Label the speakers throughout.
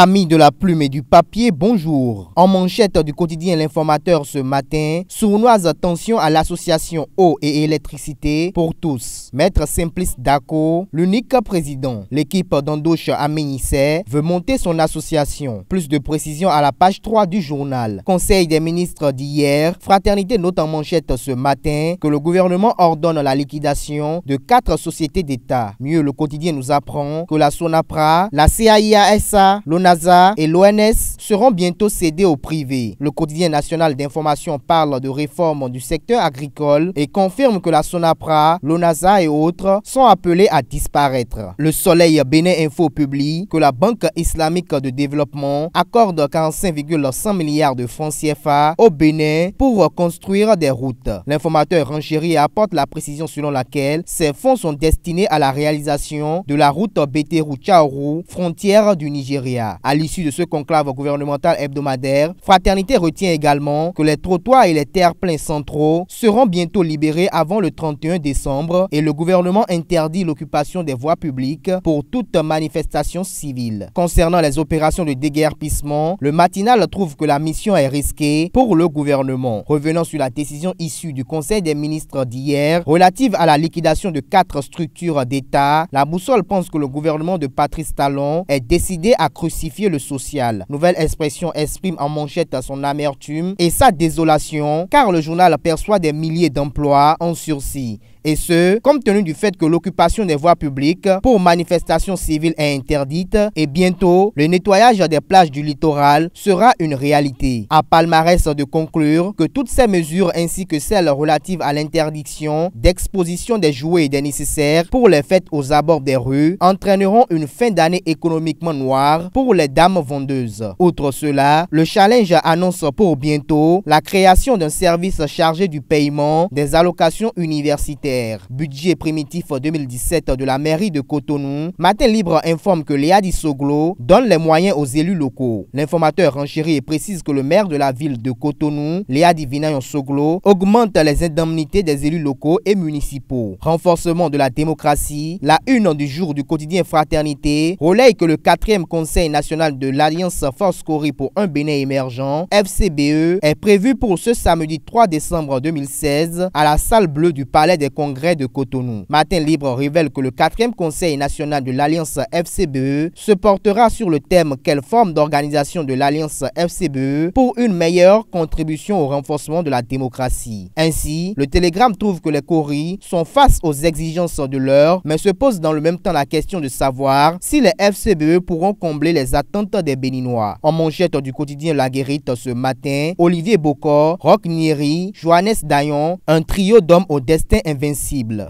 Speaker 1: Amis de la plume et du papier, bonjour. En manchette du quotidien L'informateur ce matin, sournoise attention à l'association eau et électricité pour tous. Maître Simplice Dako, l'unique président. L'équipe d'Andoche Aménissé veut monter son association. Plus de précisions à la page 3 du journal. Conseil des ministres d'hier, Fraternité note en manchette ce matin que le gouvernement ordonne la liquidation de quatre sociétés d'État. Mieux, le quotidien nous apprend que la SONAPRA, la CAIASA, l'ONAPRA NASA et l'ONS seront bientôt cédés au privé. Le quotidien national d'information parle de réforme du secteur agricole et confirme que la Sonapra, l'ONASA et autres sont appelés à disparaître. Le Soleil Bénin Info publie que la Banque islamique de développement accorde 45,100 milliards de francs CFA au Bénin pour construire des routes. L'informateur Rangéry apporte la précision selon laquelle ces fonds sont destinés à la réalisation de la route bété chauru frontière du Nigeria. À l'issue de ce conclave gouvernemental hebdomadaire, Fraternité retient également que les trottoirs et les terres pleins centraux seront bientôt libérés avant le 31 décembre et le gouvernement interdit l'occupation des voies publiques pour toute manifestation civile. Concernant les opérations de déguerpissement, le matinal trouve que la mission est risquée pour le gouvernement. Revenant sur la décision issue du Conseil des ministres d'hier relative à la liquidation de quatre structures d'État, la boussole pense que le gouvernement de Patrice Talon est décidé à crucifier le social. Nouvelle expression exprime en manchette son amertume et sa désolation car le journal perçoit des milliers d'emplois en sursis. Et ce, compte tenu du fait que l'occupation des voies publiques pour manifestations civiles est interdite et bientôt, le nettoyage des plages du littoral sera une réalité. À palmarès de conclure que toutes ces mesures ainsi que celles relatives à l'interdiction d'exposition des jouets et des nécessaires pour les fêtes aux abords des rues entraîneront une fin d'année économiquement noire pour les dames vendeuses. Outre cela, le challenge annonce pour bientôt la création d'un service chargé du paiement des allocations universitaires Budget primitif 2017 de la mairie de Cotonou, Matin Libre informe que Léa Soglo donne les moyens aux élus locaux. L'informateur renchérit précise que le maire de la ville de Cotonou, Léa Vinayon Soglo, augmente les indemnités des élus locaux et municipaux. Renforcement de la démocratie, la une du jour du quotidien Fraternité relaye que le 4e Conseil national de l'Alliance Force Corée pour un Bénin émergent, FCBE, est prévu pour ce samedi 3 décembre 2016 à la salle bleue du Palais des Congrès congrès de Cotonou. Matin Libre révèle que le 4e Conseil national de l'Alliance FCBE se portera sur le thème Quelle forme d'organisation de l'Alliance FCBE pour une meilleure contribution au renforcement de la démocratie. Ainsi, le télégramme trouve que les Coris sont face aux exigences de l'heure, mais se pose dans le même temps la question de savoir si les FCBE pourront combler les attentes des Béninois. En manchette du quotidien La Guérite ce matin, Olivier Bocor, Rock Nieri, Johannes Dayon, un trio d'hommes au destin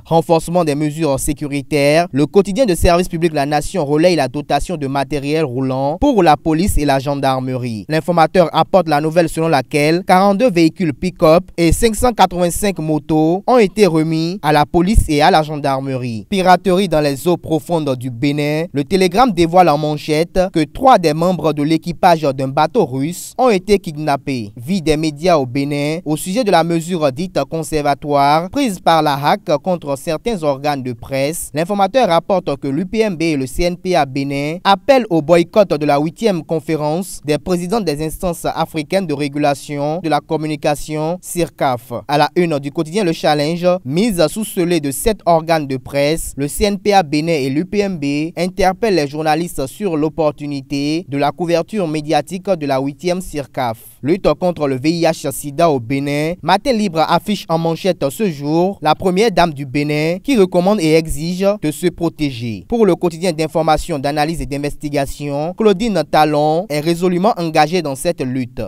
Speaker 1: Renforcement des mesures sécuritaires, le quotidien de service public La Nation relaye la dotation de matériel roulant pour la police et la gendarmerie. L'informateur apporte la nouvelle selon laquelle 42 véhicules pick-up et 585 motos ont été remis à la police et à la gendarmerie. Piraterie dans les eaux profondes du Bénin, le télégramme dévoile en manchette que trois des membres de l'équipage d'un bateau russe ont été kidnappés. Vie des médias au Bénin au sujet de la mesure dite conservatoire prise par la contre certains organes de presse, l'informateur rapporte que l'UPMB et le CNPA Bénin appellent au boycott de la 8e conférence des présidents des instances africaines de régulation de la communication, CIRCAF. À la une du quotidien Le Challenge, mise sous soleil de sept organes de presse, le CNPA Bénin et l'UPMB interpellent les journalistes sur l'opportunité de la couverture médiatique de la 8e CIRCAF. Lutte contre le VIH-Sida au Bénin, Matin Libre affiche en manchette ce jour la première dame du Bénin qui recommande et exige de se protéger. Pour le quotidien d'information, d'analyse et d'investigation, Claudine Talon est résolument engagée dans cette lutte.